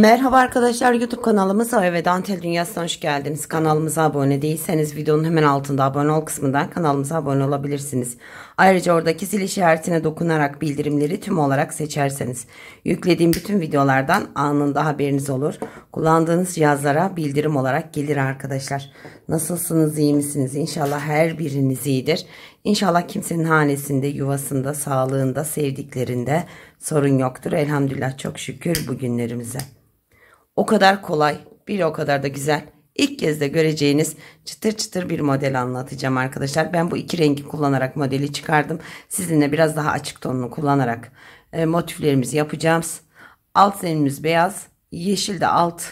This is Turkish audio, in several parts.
Merhaba arkadaşlar YouTube kanalımıza ve Dantel Dünyası'na hoş geldiniz. Kanalımıza abone değilseniz videonun hemen altında abone ol kısmından kanalımıza abone olabilirsiniz. Ayrıca oradaki zil işaretine dokunarak bildirimleri tüm olarak seçerseniz yüklediğim bütün videolardan anında haberiniz olur. Kullandığınız cihazlara bildirim olarak gelir arkadaşlar. Nasılsınız iyi misiniz? İnşallah her biriniz iyidir. İnşallah kimsenin hanesinde, yuvasında, sağlığında, sevdiklerinde sorun yoktur. Elhamdülillah çok şükür bugünlerimize. O kadar kolay, bir o kadar da güzel. İlk kez de göreceğiniz çıtır çıtır bir model anlatacağım arkadaşlar. Ben bu iki rengi kullanarak modeli çıkardım. Sizinle biraz daha açık tonunu kullanarak e, motiflerimizi yapacağız. Alt zemimiz beyaz, yeşil de alt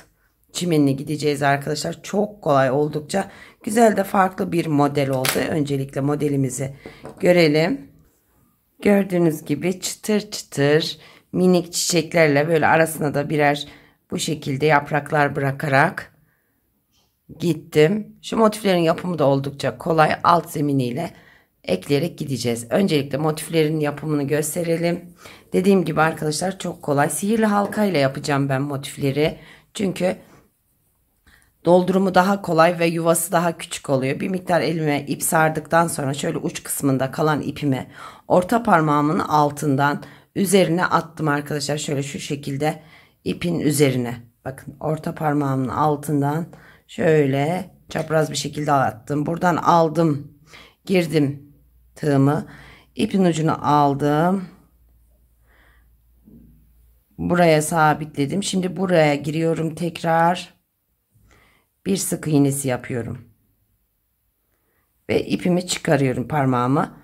çimenine gideceğiz arkadaşlar. Çok kolay oldukça güzel de farklı bir model oldu. Öncelikle modelimizi görelim. Gördüğünüz gibi çıtır çıtır minik çiçeklerle böyle arasına da birer bu şekilde yapraklar bırakarak gittim. Şu motiflerin yapımı da oldukça kolay alt zeminiyle ekleyerek gideceğiz. Öncelikle motiflerin yapımını gösterelim. Dediğim gibi arkadaşlar çok kolay. Sihirli halka ile yapacağım ben motifleri. Çünkü doldurumu daha kolay ve yuvası daha küçük oluyor. Bir miktar elime ip sardıktan sonra şöyle uç kısmında kalan ipimi orta parmağımın altından üzerine attım arkadaşlar. Şöyle şu şekilde ipin üzerine bakın orta parmağımın altından şöyle çapraz bir şekilde attım. Buradan aldım girdim tığımı ipin ucunu aldım. Buraya sabitledim. Şimdi buraya giriyorum tekrar bir sık iğnesi yapıyorum. Ve ipimi çıkarıyorum parmağımı.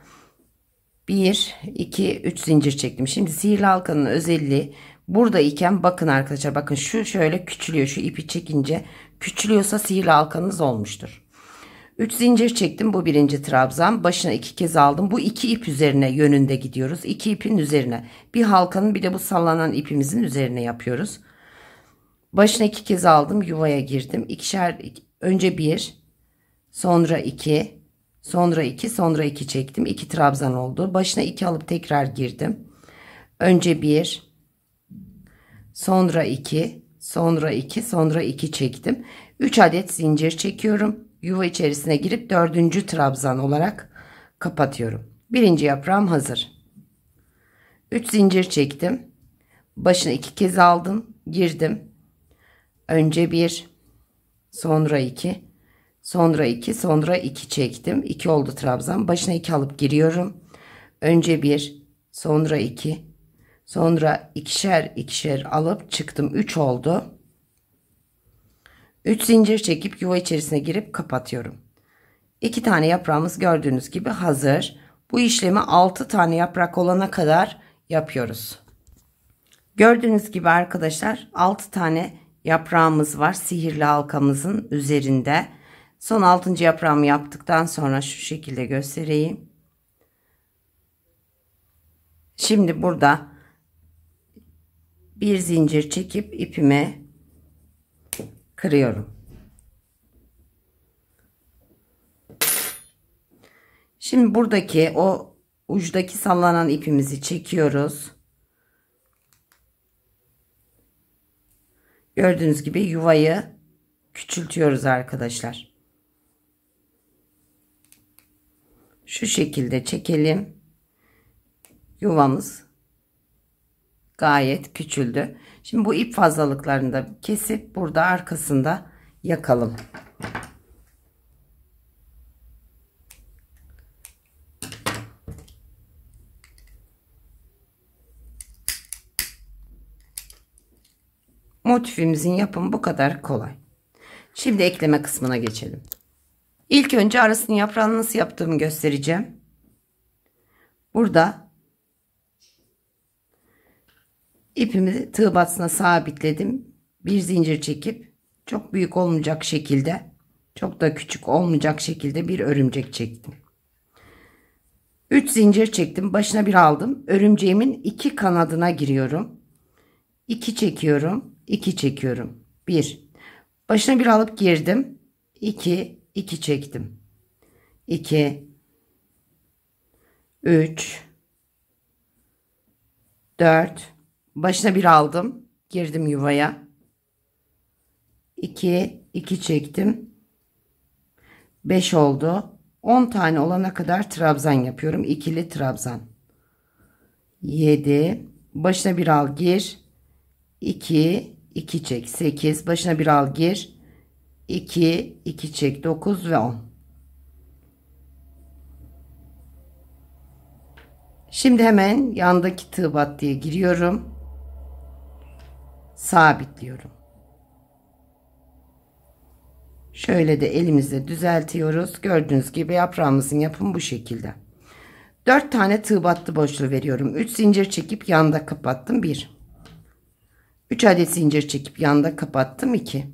1, 2, 3 zincir çektim. Şimdi sihirli halkanın özelliği Buradayken bakın arkadaşlar bakın şu şöyle küçülüyor şu ipi çekince küçülüyorsa sihirli halkanız olmuştur. 3 zincir çektim bu birinci trabzan başına iki kez aldım bu iki ip üzerine yönünde gidiyoruz iki ipin üzerine bir halkanın bir de bu sallanan ipimizin üzerine yapıyoruz. Başına iki kez aldım yuvaya girdim ikişer önce bir sonra iki sonra iki sonra iki çektim iki trabzan oldu başına iki alıp tekrar girdim önce bir sonra 2, sonra 2, sonra 2 çektim. 3 adet zincir çekiyorum. Yuva içerisine girip dördüncü trabzan olarak kapatıyorum. Birinci yaprağım hazır. 3 zincir çektim. başına iki kez aldım. Girdim. Önce bir, sonra iki, sonra iki, sonra iki çektim. 2 oldu trabzan. Başına iki alıp giriyorum. Önce bir, sonra iki, Sonra ikişer ikişer alıp çıktım. 3 oldu. 3 zincir çekip yuva içerisine girip kapatıyorum. 2 tane yaprağımız gördüğünüz gibi hazır. Bu işlemi 6 tane yaprak olana kadar yapıyoruz. Gördüğünüz gibi arkadaşlar 6 tane yaprağımız var sihirli halkamızın üzerinde. Son 6. yaprağımı yaptıktan sonra şu şekilde göstereyim. Şimdi burada bir zincir çekip ipime kırıyorum. Şimdi buradaki o ucdaki sallanan ipimizi çekiyoruz. Gördüğünüz gibi yuvayı küçültüyoruz arkadaşlar. Şu şekilde çekelim. Yuvamız gayet küçüldü. Şimdi bu ip fazlalıklarını da kesip burada arkasında yakalım. Motifimizin yapımı bu kadar kolay. Şimdi ekleme kısmına geçelim. İlk önce arasını yaprağını nasıl yaptığımı göstereceğim. Burada İpimi tığ batısına sabitledim. Bir zincir çekip çok büyük olmayacak şekilde çok da küçük olmayacak şekilde bir örümcek çektim. 3 zincir çektim. Başına bir aldım. Örümceğimin iki kanadına giriyorum. 2 çekiyorum. 2 çekiyorum. 1. Başına bir alıp girdim. 2 2 çektim. 2 3 4 Başına bir aldım. Girdim yuvaya. 2 2 çektim. 5 oldu. 10 tane olana kadar trabzan yapıyorum. İkili trabzan. 7 başına bir al gir. 2 2 çek. 8 başına bir al gir. 2 2 çek. 9 ve 10. Şimdi hemen yandaki tığ diye giriyorum sabitliyorum. Şöyle de elimizle düzeltiyoruz. Gördüğünüz gibi yaprağımızın yapımı bu şekilde. 4 tane tığ battı boşluğu veriyorum. 3 zincir çekip yanda kapattım 1. 3 adet zincir çekip yanda kapattım 2.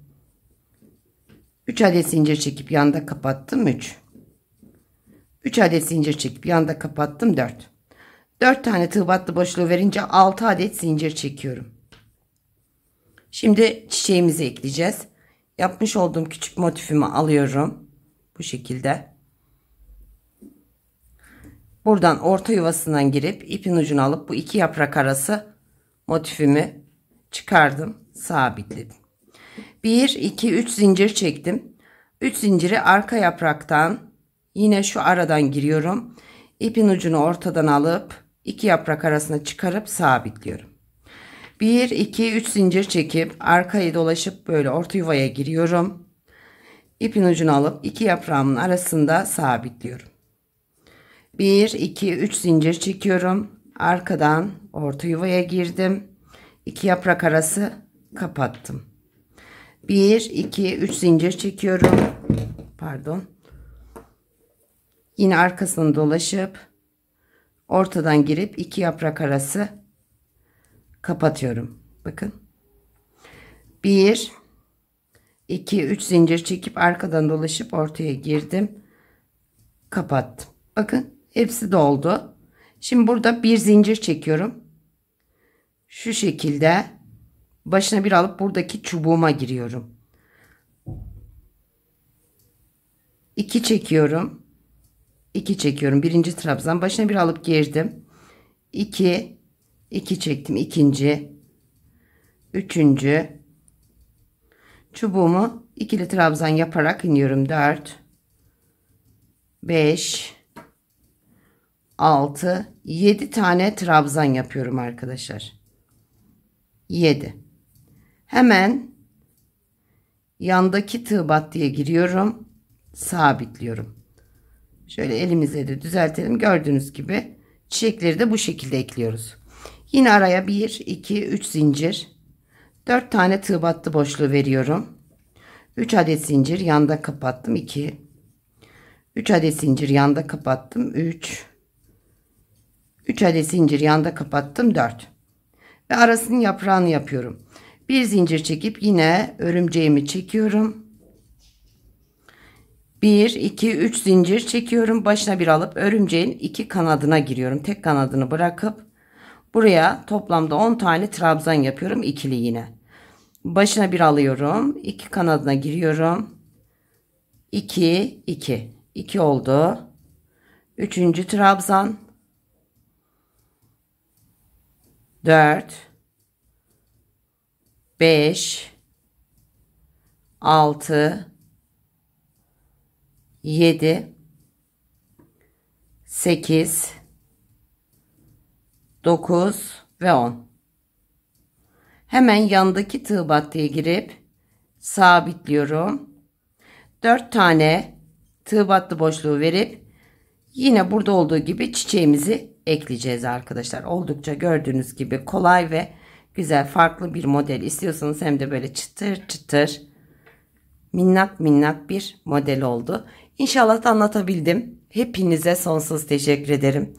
3 adet zincir çekip yanda kapattım 3. 3 adet zincir çekip yanda kapattım 4. 4 tane tığ battı boşluğu verince 6 adet zincir çekiyorum. Şimdi çiçeğimizi ekleyeceğiz. Yapmış olduğum küçük motifimi alıyorum. Bu şekilde. Buradan orta yuvasından girip ipin ucunu alıp bu iki yaprak arası motifimi çıkardım. Sabitledim. 1, 2, 3 zincir çektim. 3 zinciri arka yapraktan yine şu aradan giriyorum. İpin ucunu ortadan alıp iki yaprak arasına çıkarıp sabitliyorum. 1, 2, 3 zincir çekip arkayı dolaşıp böyle orta yuvaya giriyorum. İpin ucunu alıp iki yaprağımın arasında sabitliyorum. 1, 2, 3 zincir çekiyorum. Arkadan orta yuvaya girdim. İki yaprak arası kapattım. 1, 2, 3 zincir çekiyorum. Pardon. Yine arkasını dolaşıp ortadan girip iki yaprak arası kapatıyorum. Bakın. 1 2 3 zincir çekip arkadan dolaşıp ortaya girdim. Kapattım. Bakın hepsi doldu. Şimdi burada bir zincir çekiyorum. Şu şekilde başına bir alıp buradaki çubuğuma giriyorum. 2 çekiyorum. 2 çekiyorum. Birinci trabzan başına bir alıp girdim. 2 2 çektim ikinci üçüncü çubuğumu ikili trabzan yaparak iniyorum 4 5 6 7 tane trabzan yapıyorum arkadaşlar 7 hemen yandaki tığ battıya giriyorum sabitliyorum şöyle elimizle de düzeltelim gördüğünüz gibi çiçekleri de bu şekilde ekliyoruz Yine araya 1, 2, 3 zincir. 4 tane tığ battı boşluğu veriyorum. 3 adet zincir yanda kapattım 2. 3 adet zincir yanda kapattım 3. 3 adet zincir yanda kapattım 4. Ve arasının yaprağını yapıyorum. Bir zincir çekip yine örümceğimi çekiyorum. 1 2 3 zincir çekiyorum. Başına bir alıp örümceğin iki kanadına giriyorum. Tek kanadını bırakıp Buraya toplamda 10 tane trabzan yapıyorum ikili yine. Başına bir alıyorum. iki kanadına giriyorum. 2 2 2 oldu. Üçüncü trabzan. 4 5 6 7 8 9 ve 10. Hemen yandaki tığ battıya girip sabitliyorum. 4 tane tığ battı boşluğu verip yine burada olduğu gibi çiçeğimizi ekleyeceğiz arkadaşlar. Oldukça gördüğünüz gibi kolay ve güzel farklı bir model istiyorsanız hem de böyle çıtır çıtır minnak minnak bir model oldu. İnşallah anlatabildim. Hepinize sonsuz teşekkür ederim.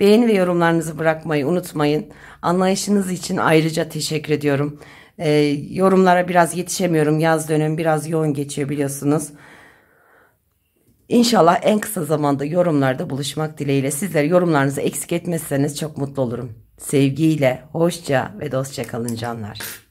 Beğeni ve yorumlarınızı bırakmayı unutmayın. Anlayışınız için ayrıca teşekkür ediyorum. E, yorumlara biraz yetişemiyorum. Yaz dönemi biraz yoğun geçiyor biliyorsunuz. İnşallah en kısa zamanda yorumlarda buluşmak dileğiyle. Sizler yorumlarınızı eksik etmezseniz çok mutlu olurum. Sevgiyle, hoşça ve dostça kalın canlar.